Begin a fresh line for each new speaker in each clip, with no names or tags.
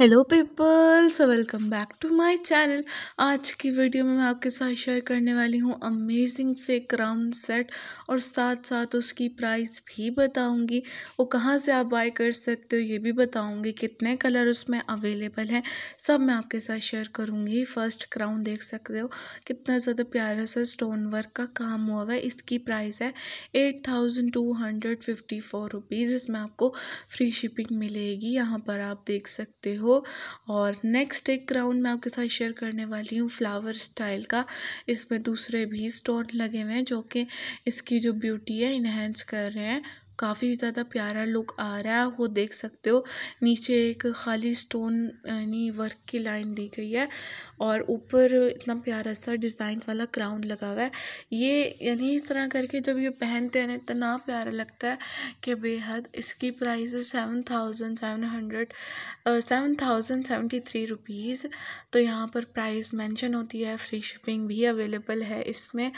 hello peoples welcome back to my channel आज की video में मैं आपके साथ शेयर करने वाली हूँ अमेजिंग से क्राउन सेट और साथ साथ उसकी प्राइस भी बताऊँगी वो कहाँ से आप बाय कर सकते हो ये भी बताऊँगी कितने कलर उसमें अवेलेबल हैं सब मैं आपके साथ शेयर करूँगी फर्स्ट क्राउन देख सकते हो कितना ज़्यादा प्यारा सा स्टोन वर्क का काम हुआ है इसकी प्राइस है eight thousand two hundred fifty four rupees इसमें आपको फ्री शिपिंग मिलेगी यहाँ पर आप देख सकते हो हो और नेक्स्ट एक क्राउन मैं आपके साथ शेयर करने वाली हूँ फ्लावर स्टाइल का इसमें दूसरे भी स्टोन लगे हुए हैं जो कि इसकी जो ब्यूटी है इन्हेंस कर रहे हैं काफी ज्यादा प्यारा लुक आ रहा है वो देख सकते हो नीचे एक खाली स्टोन यानी वर्क की लाइन दी गई है और ऊपर इतना प्यारा सा डिजाइन वाला क्राउन लगा हुआ है ये यानी इस तरह करके जब ये पहनते हैं ना इतना प्यारा लगता है कि बेहद इसकी price seven thousand seven hundred seven thousand seventy three rupees तो यहाँ पर प्राइस मेंशन होती है फ्री शिपिंग भी अवेलेबल है इसमें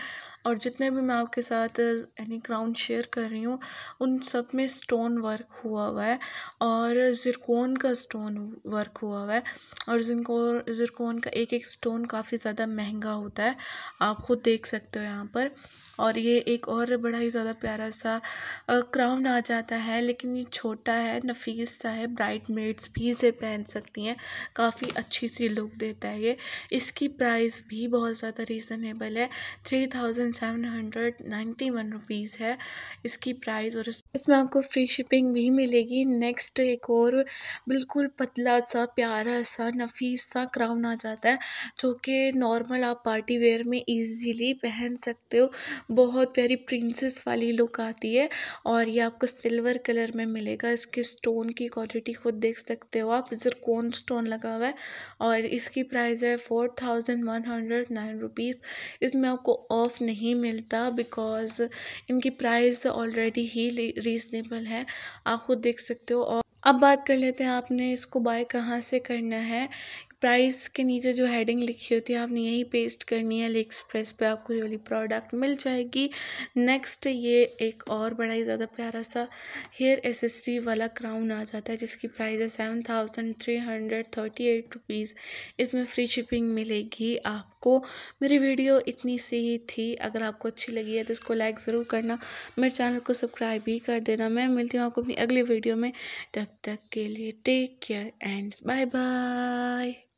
और जितने भी मैं आपके साथ यानी क्राउन शेयर कर रही हूँ उन सब में स्टोन वर्क हुआ हुआ है और ज़िरकोन का स्टोन वर्क हुआ हुआ है और जिनको ज़िरकोन का एक एक स्टोन काफ़ी ज़्यादा महंगा होता है आप ख़ुद देख सकते हो यहाँ पर और ये एक और बड़ा ही ज़्यादा प्यारा सा क्राउन आ जाता है लेकिन ये छोटा है नफीस सा है ब्राइट मेड्स भी इसे पहन सकती हैं काफ़ी अच्छी सी लुक देता है ये इसकी प्राइस भी बहुत ज़्यादा रीज़नेबल है three thousand thousand seven hundred ninety one rupees है इसकी प्राइस और इसमें आपको फ्री शिपिंग भी मिलेगी नेक्स्ट एक और बिल्कुल पतला सा प्यारा सा नफीस सा क्राउन आ जाता है जो कि नॉर्मल आप पार्टी वेयर में इजीली पहन सकते हो बहुत प्यारी प्रिंसेस वाली लुक आती है और ये आपको सिल्वर कलर में मिलेगा इसके स्टोन की क्वालिटी खुद देख सकते हो आप कौन स्टोन लगा हुआ है और इसकी प्राइस है four thousand one hundred nine rupees इसमें आपको ऑफ़ नहीं नहीं मिलता बिकॉज़ इनकी प्राइस ऑलरेडी ही रीज़नेबल है आप ख़ुद देख सकते हो और अब बात कर लेते हैं आपने इसको बाय कहाँ से करना है प्राइस के नीचे जो हेडिंग लिखी होती है आपने यही पेस्ट करनी है अली एक्सप्रेस पर आपको ये वाली प्रोडक्ट मिल जाएगी नेक्स्ट ये एक और बड़ा ही ज़्यादा प्यारा सा हेयर एसेसरी वाला क्राउन आ जाता है जिसकी प्राइस है seven thousand three hundred thirty eight rupees इसमें फ्री शिपिंग मिलेगी आपको मेरी वीडियो इतनी सी ही थी अगर आपको अच्छी लगी है तो इसको लाइक ज़रूर करना मेरे चैनल को सब्सक्राइब भी कर देना मैं मिलती हूँ आपको अपनी अगली वीडियो में तब तक के लिए take care and bye bye